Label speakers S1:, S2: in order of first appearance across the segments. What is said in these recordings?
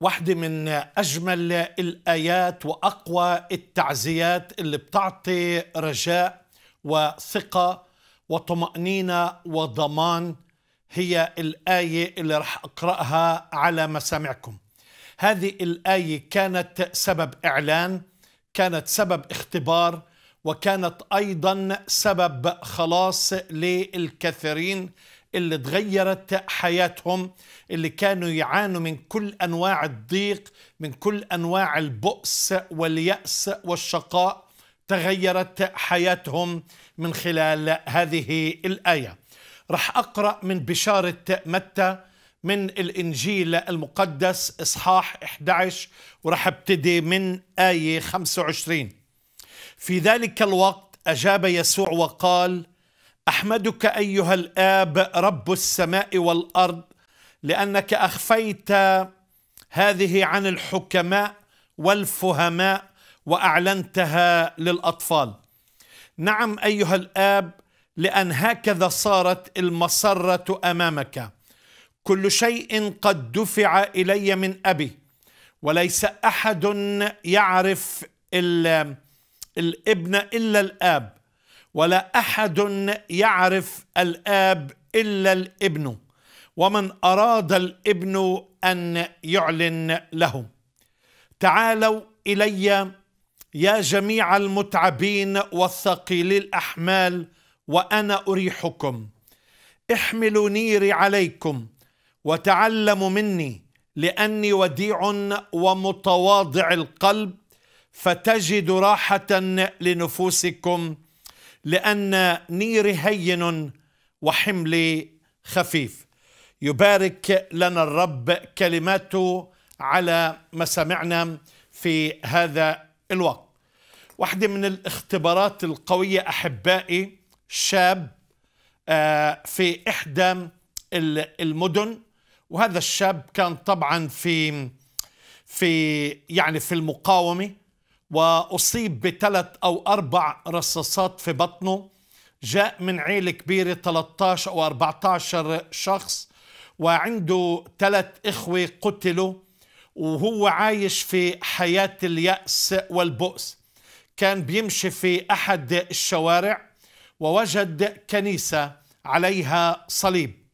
S1: واحدة من أجمل الآيات وأقوى التعزيات اللي بتعطي رجاء وثقة وطمأنينة وضمان هي الآية اللي رح أقرأها على مسامعكم هذه الآية كانت سبب إعلان كانت سبب اختبار وكانت أيضا سبب خلاص للكثيرين اللي تغيرت حياتهم اللي كانوا يعانوا من كل انواع الضيق من كل انواع البؤس والياس والشقاء تغيرت حياتهم من خلال هذه الايه راح اقرا من بشاره متى من الانجيل المقدس اصحاح 11 وراح ابتدي من ايه 25 في ذلك الوقت اجاب يسوع وقال احمدك ايها الاب رب السماء والارض لانك اخفيت هذه عن الحكماء والفهماء واعلنتها للاطفال نعم ايها الاب لان هكذا صارت المسره امامك كل شيء قد دفع الي من ابي وليس احد يعرف الابن الا الاب ولا احد يعرف الاب الا الابن ومن اراد الابن ان يعلن له تعالوا الي يا جميع المتعبين والثقيلي الاحمال وانا اريحكم احملوا نيري عليكم وتعلموا مني لاني وديع ومتواضع القلب فتجد راحه لنفوسكم لأن نيري هين وحملي خفيف يبارك لنا الرب كلماته على مسامعنا في هذا الوقت واحدة من الاختبارات القوية أحبائي شاب آه، في إحدى المدن وهذا الشاب كان طبعا في في يعني في المقاومة وأصيب بثلاث أو أربع رصاصات في بطنه جاء من عيلة كبيرة 13 أو 14 شخص وعنده ثلاث إخوة قتلوا وهو عايش في حياة اليأس والبؤس كان بيمشي في أحد الشوارع ووجد كنيسة عليها صليب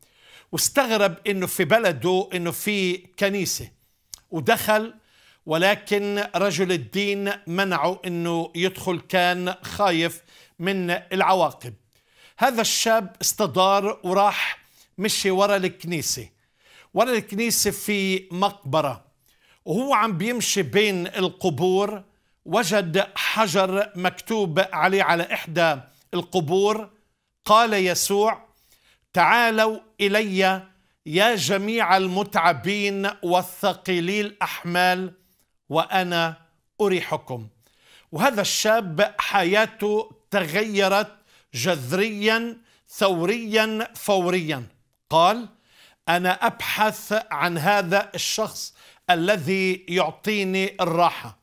S1: واستغرب انه في بلده انه في كنيسة ودخل ولكن رجل الدين منعه انه يدخل كان خايف من العواقب هذا الشاب استدار وراح مشي ورا الكنيسة ورا الكنيسة في مقبرة وهو عم بيمشي بين القبور وجد حجر مكتوب عليه على إحدى القبور قال يسوع تعالوا إلي يا جميع المتعبين والثقيلي الأحمال وأنا أريحكم وهذا الشاب حياته تغيرت جذريا ثوريا فوريا قال أنا أبحث عن هذا الشخص الذي يعطيني الراحة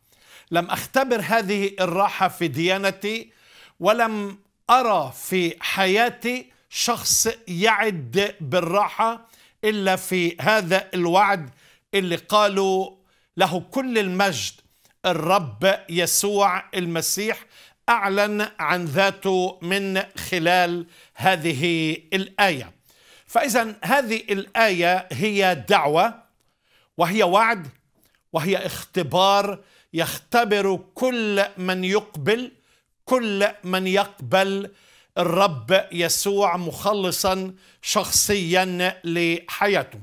S1: لم أختبر هذه الراحة في ديانتي ولم أرى في حياتي شخص يعد بالراحة إلا في هذا الوعد اللي قالوا له كل المجد الرب يسوع المسيح أعلن عن ذاته من خلال هذه الآية فإذا هذه الآية هي دعوة وهي وعد وهي اختبار يختبر كل من يقبل كل من يقبل الرب يسوع مخلصا شخصيا لحياته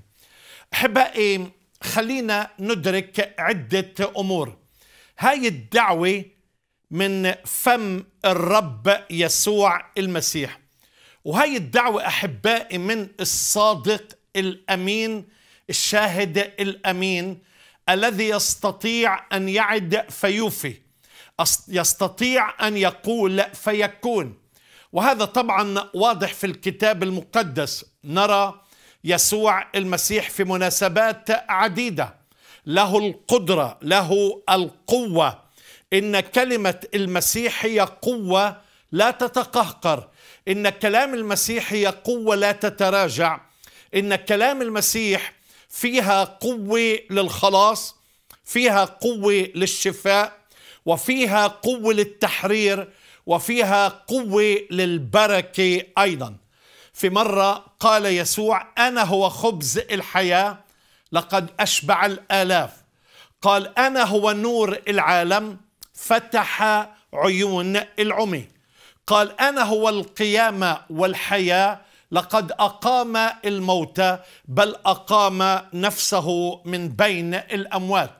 S1: احبائي خلينا ندرك عدة أمور هاي الدعوة من فم الرب يسوع المسيح وهي الدعوة أحبائي من الصادق الأمين الشاهد الأمين الذي يستطيع أن يعد فيوفي يستطيع أن يقول فيكون وهذا طبعا واضح في الكتاب المقدس نرى يسوع المسيح في مناسبات عديده له القدره له القوه ان كلمه المسيح هي قوه لا تتقهقر ان كلام المسيح هي قوه لا تتراجع ان كلام المسيح فيها قوه للخلاص فيها قوه للشفاء وفيها قوه للتحرير وفيها قوه للبركه ايضا في مرة قال يسوع أنا هو خبز الحياة لقد أشبع الآلاف قال أنا هو نور العالم فتح عيون العمي قال أنا هو القيامة والحياة لقد أقام الموتى بل أقام نفسه من بين الأموات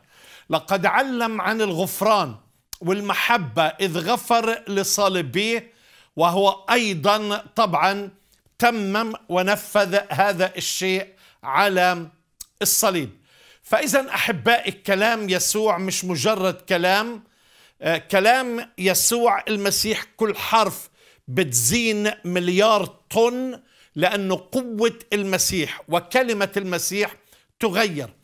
S1: لقد علم عن الغفران والمحبة إذ غفر لصالبيه وهو أيضا طبعا تمم ونفذ هذا الشيء على الصليب فاذا احبائي كلام يسوع مش مجرد كلام آه، كلام يسوع المسيح كل حرف بتزين مليار طن لأنه قوة المسيح وكلمة المسيح تغير